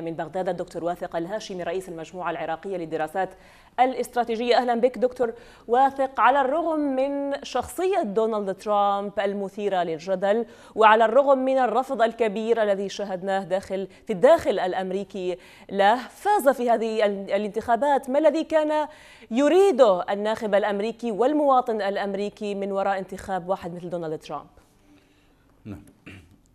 من بغداد الدكتور واثق الهاشمي رئيس المجموعة العراقية للدراسات الاستراتيجية أهلا بك دكتور واثق على الرغم من شخصية دونالد ترامب المثيرة للجدل وعلى الرغم من الرفض الكبير الذي شهدناه داخل في الداخل الأمريكي له فاز في هذه الانتخابات ما الذي كان يريده الناخب الأمريكي والمواطن الأمريكي من وراء انتخاب واحد مثل دونالد ترامب نعم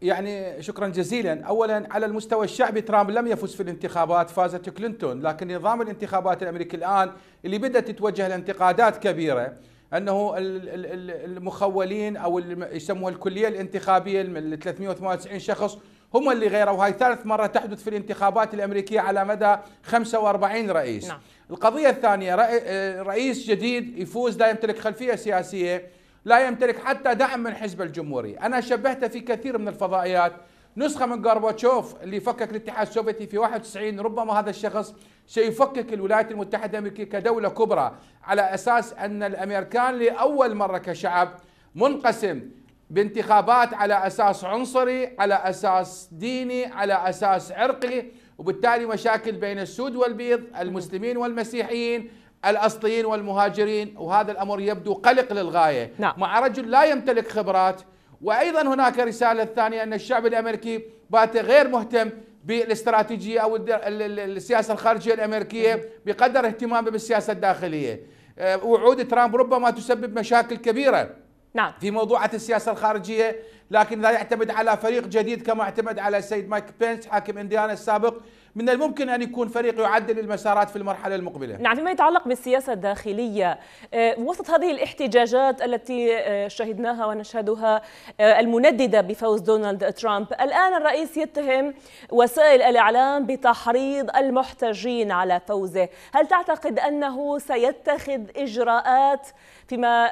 يعني شكرا جزيلا اولا على المستوى الشعبي ترامب لم يفز في الانتخابات فازت كلينتون لكن نظام الانتخابات الامريكي الان اللي بدات تتوجه لانتقادات كبيره انه المخولين او يسموها الكليه الانتخابيه ال 398 شخص هم اللي غيروا وهي ثالث مرة تحدث في الانتخابات الأمريكية على مدى 45 رئيس نعم. القضية الثانية آه، رئيس جديد يفوز لا يمتلك خلفية سياسية لا يمتلك حتى دعم من حزب الجمهوري أنا شبهته في كثير من الفضائيات نسخة من غورباتشوف اللي فكك الاتحاد السوفيتي في 91 ربما هذا الشخص سيفكك الولايات المتحدة الأمريكية كدولة كبرى على أساس أن الأمريكان لأول مرة كشعب منقسم بانتخابات على أساس عنصري على أساس ديني على أساس عرقي وبالتالي مشاكل بين السود والبيض المسلمين والمسيحيين الاصليين والمهاجرين وهذا الأمر يبدو قلق للغاية نعم. مع رجل لا يمتلك خبرات وأيضا هناك رسالة ثانية أن الشعب الأمريكي بات غير مهتم بالاستراتيجية أو السياسة الخارجية الأمريكية بقدر اهتمامه بالسياسة الداخلية آه، وعود ترامب ربما تسبب مشاكل كبيرة نعم. في موضوعة السياسة الخارجية لكن لا يعتمد على فريق جديد كما اعتمد على السيد مايك بينس حاكم انديانا السابق من الممكن أن يكون فريق يعدل المسارات في المرحلة المقبلة نعم فيما يتعلق بالسياسة الداخلية آه، وسط هذه الاحتجاجات التي آه، شهدناها ونشهدها آه، المنددة بفوز دونالد ترامب الآن الرئيس يتهم وسائل الإعلام بتحريض المحتجين على فوزه هل تعتقد أنه سيتخذ إجراءات فيما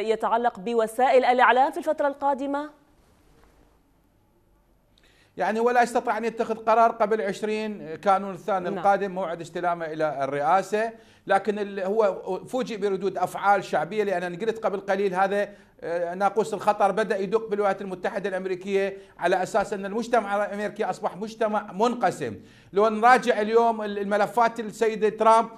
يتعلق بوسائل الإعلام في الفترة القادمة؟ يعني ولا يستطيع أن يتخذ قرار قبل 20 كانون الثاني نعم. القادم موعد استلامه إلى الرئاسة لكن هو فوجئ بردود أفعال شعبية لأن أنا قلت قبل قليل هذا آه، ناقوس الخطر بدأ يدق بالولايات المتحدة الأمريكية على أساس أن المجتمع الأمريكي أصبح مجتمع منقسم لو نراجع اليوم الملفات السيد ترامب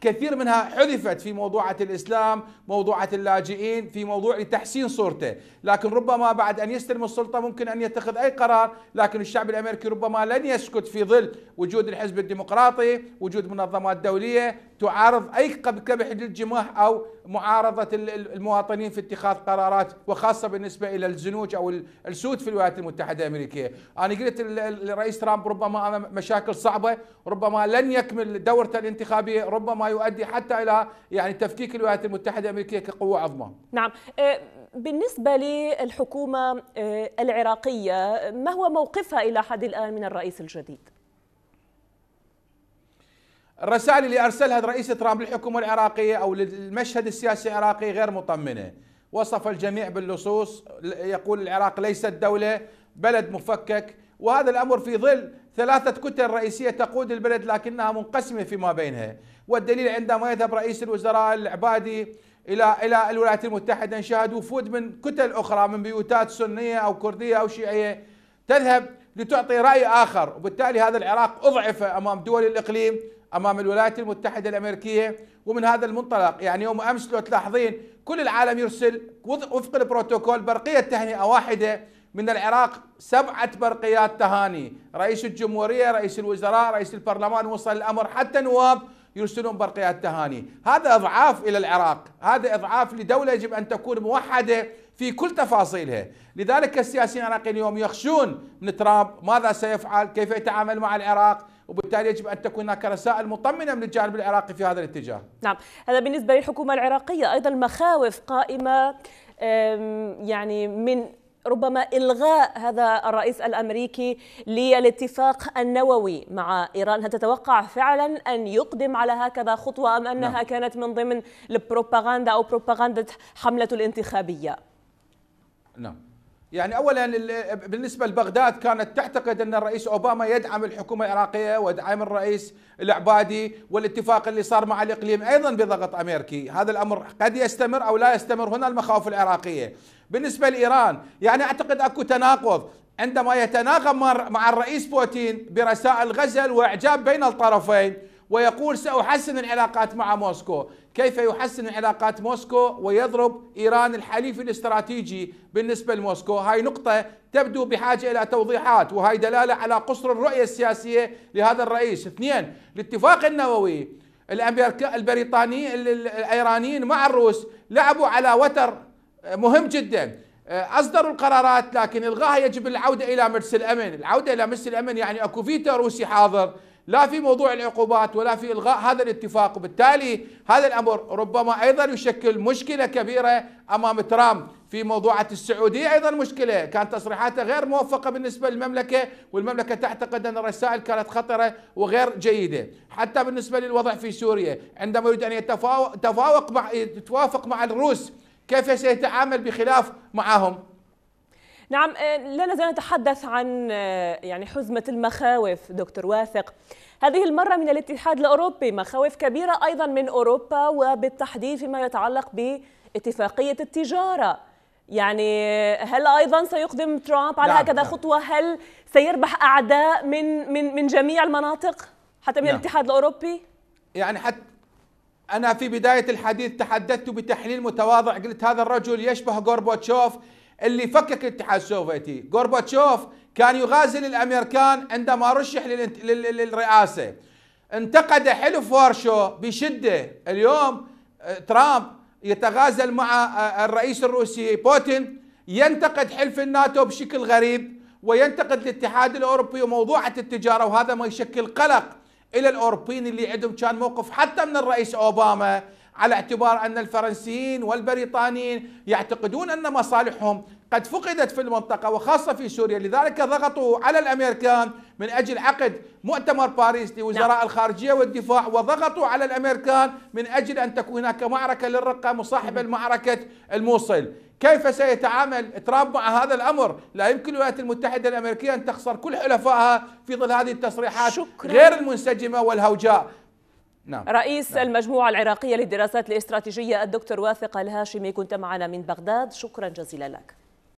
كثير منها حذفت في موضوعة الإسلام موضوعة اللاجئين في موضوع لتحسين صورته لكن ربما بعد أن يستلم السلطة ممكن أن يتخذ أي قرار لكن الشعب الأمريكي ربما لن يسكت في ظل وجود الحزب الديمقراطي وجود منظمات دولية تعارض أي قبح للجماح أو معارضة المواطنين في اتخاذ قرارات وخاصة بالنسبة إلى الزنوج أو السود في الولايات المتحدة الأمريكية أنا قلت الرئيس ترامب ربما أمام مشاكل صعبة ربما لن يكمل دورته الانتخابية ربما يؤدي حتى إلى يعني تفكيك الولايات المتحدة الأمريكية كقوة عظمى نعم آه، بالنسبة للحكومة آه، العراقية ما هو موقفها إلى حد الآن من الرئيس الجديد؟ الرسائل اللي ارسلها رئيس ترامب للحكومه العراقيه او للمشهد السياسي العراقي غير مطمنه وصف الجميع باللصوص يقول العراق ليست دوله بلد مفكك وهذا الامر في ظل ثلاثه كتل رئيسيه تقود البلد لكنها منقسمه فيما بينها والدليل عندما يذهب رئيس الوزراء العبادي الى الى الولايات المتحده انشهد وفود من كتل اخرى من بيوتات سنيه او كرديه او شيعيه تذهب لتعطي راي اخر وبالتالي هذا العراق اضعف امام دول الاقليم امام الولايات المتحده الامريكيه ومن هذا المنطلق يعني يوم امس لو تلاحظين كل العالم يرسل وفق البروتوكول برقيه تهنئه واحده من العراق سبعه برقيات تهاني رئيس الجمهوريه رئيس الوزراء رئيس البرلمان وصل الامر حتى نواب يرسلون برقيات تهاني هذا اضعاف الى العراق هذا اضعاف لدوله يجب ان تكون موحده في كل تفاصيلها لذلك السياسيين العراقيين اليوم يخشون من ترامب ماذا سيفعل كيف يتعامل مع العراق وبالتالي يجب أن تكون هناك رسائل مطمنه من الجانب العراقي في هذا الاتجاه نعم هذا بالنسبة للحكومة العراقية أيضا مخاوف قائمة يعني من ربما الغاء هذا الرئيس الامريكي للاتفاق النووي مع ايران، هل تتوقع فعلا ان يقدم على هكذا خطوه ام انها نعم. كانت من ضمن البروباغندا او بروباغندا حملته الانتخابيه؟ نعم يعني اولا بالنسبه لبغداد كانت تعتقد ان الرئيس اوباما يدعم الحكومه العراقيه ويدعم الرئيس العبادي والاتفاق اللي صار مع الاقليم ايضا بضغط امريكي، هذا الامر قد يستمر او لا يستمر هنا المخاوف العراقيه. بالنسبه لايران يعني اعتقد اكو تناقض عندما يتناغم مع الرئيس بوتين برسائل غزل واعجاب بين الطرفين ويقول ساحسن العلاقات مع موسكو، كيف يحسن علاقات موسكو ويضرب إيران الحليف الاستراتيجي بالنسبة لموسكو هاي نقطة تبدو بحاجة إلى توضيحات وهي دلالة على قصر الرؤية السياسية لهذا الرئيس اثنين الاتفاق النووي البريطاني الأيرانيين مع الروس لعبوا على وتر مهم جدا آه، اصدروا القرارات لكن الغاها يجب العوده الى مجلس الامن، العوده الى مجلس الامن يعني اكو فيتو روسي حاضر، لا في موضوع العقوبات ولا في إلغاء هذا الاتفاق وبالتالي هذا الأمر ربما أيضا يشكل مشكلة كبيرة أمام ترامب في موضوعة السعودية أيضا مشكلة كانت تصريحاته غير موفقة بالنسبة للمملكة والمملكة تعتقد أن الرسائل كانت خطرة وغير جيدة حتى بالنسبة للوضع في سوريا عندما يريد أن يتفاوق مع يتوافق مع الروس كيف سيتعامل بخلاف معهم نعم آه، لا نزال نتحدث عن آه، يعني حزمة المخاوف دكتور واثق هذه المرة من الاتحاد الأوروبي مخاوف كبيرة أيضا من أوروبا وبالتحديد فيما يتعلق باتفاقية التجارة يعني آه، هل ايضا سيقدم ترامب على نعم هكذا نعم. خطوه هل سيربح اعداء من من من جميع المناطق حتى من نعم. الاتحاد الاوروبي يعني حتى انا في بدايه الحديث تحدثت بتحليل متواضع قلت هذا الرجل يشبه غورباتشوف اللي فكك الاتحاد السوفيتي غورباتشوف كان يغازل الامريكان عندما رشح للرئاسه انتقد حلف وارشو بشده اليوم آه، ترامب يتغازل مع آه، آه، الرئيس الروسي بوتين ينتقد حلف الناتو بشكل غريب وينتقد الاتحاد الاوروبي وموضوعه التجاره وهذا ما يشكل قلق الى الاوروبيين اللي عندهم كان موقف حتى من الرئيس اوباما على اعتبار أن الفرنسيين والبريطانيين يعتقدون أن مصالحهم قد فقدت في المنطقة وخاصة في سوريا لذلك ضغطوا على الأمريكان من أجل عقد مؤتمر باريس لوزراء نعم. الخارجية والدفاع وضغطوا على الأمريكان من أجل أن تكون هناك معركة للرقة مصاحبة نعم. لمعركة الموصل كيف سيتعامل ترامب مع هذا الامر؟ لا يمكن الولايات المتحده الامريكيه ان تخسر كل حلفائها في ظل هذه التصريحات شكرا. غير المنسجمه والهوجاء، نعم. رئيس نعم. المجموعة العراقية للدراسات الاستراتيجية الدكتور واثق الهاشمي كنت معنا من بغداد شكرا جزيلا لك